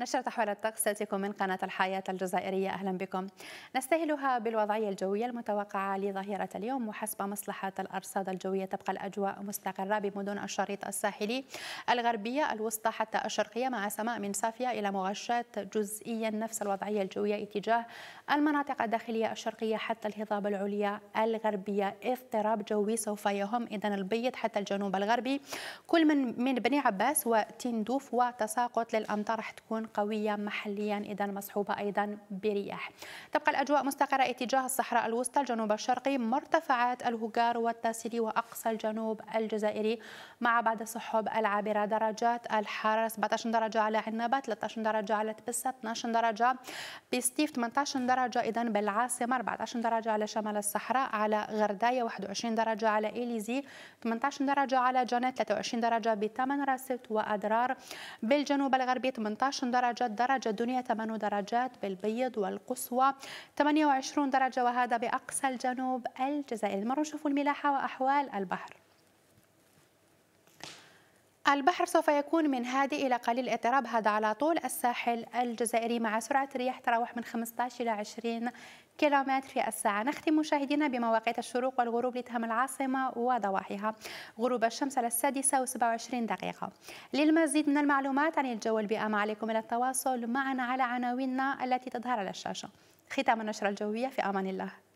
نشرة أحوال الطقس تأتيكم من قناة الحياة الجزائرية أهلا بكم نستهلها بالوضعية الجوية المتوقعة لظهيرة اليوم وحسب مصلحة الأرصاد الجوية تبقى الأجواء مستقرة بمدن الشريط الساحلي الغربية الوسطى حتى الشرقية مع سماء من صافية إلى مغشاة جزئيا نفس الوضعية الجوية اتجاه المناطق الداخلية الشرقية حتى الهضاب العليا الغربية اضطراب جوي سوف يهم إذا البيض حتى الجنوب الغربي كل من من بني عباس وتندوف وتساقط للأمطار راح تكون قوية محليا إذا مصحوبة أيضا برياح تبقى الأجواء مستقرة اتجاه الصحراء الوسطى الجنوب الشرقي مرتفعات الهجار والتاسيلي وأقصى الجنوب الجزائري مع بعض السحب العابرة درجات الحرارة 17 درجة على عنابة 13 درجة على تبسة 12 درجة بستيف 18 درجة إذا بالعاصمة 14 درجة على شمال الصحراء على غرداية 21 درجة على إليزي 18 درجة على جنة 23 درجة بثمن راست وأدرار بالجنوب الغربي 18 درجة درجة درجة الدنيا 8 درجات بالبيض والقصوى 28 درجة وهذا بأقصى الجنوب الجزائري المرة نشوفوا الملاحة وأحوال البحر البحر سوف يكون من هادئ إلى قليل الاضطراب هذا على طول الساحل الجزائري مع سرعة رياح تراوح من 15 إلى 20 كيلومتر في الساعة نختم مشاهدينا بمواقيت الشروق والغروب لتهم العاصمة وضواحيها غروب الشمس على السادسة و27 دقيقة للمزيد من المعلومات عن الجو والبيئة ما عليكم إلى التواصل معنا على عناويننا التي تظهر على الشاشة ختام النشرة الجوية في أمان الله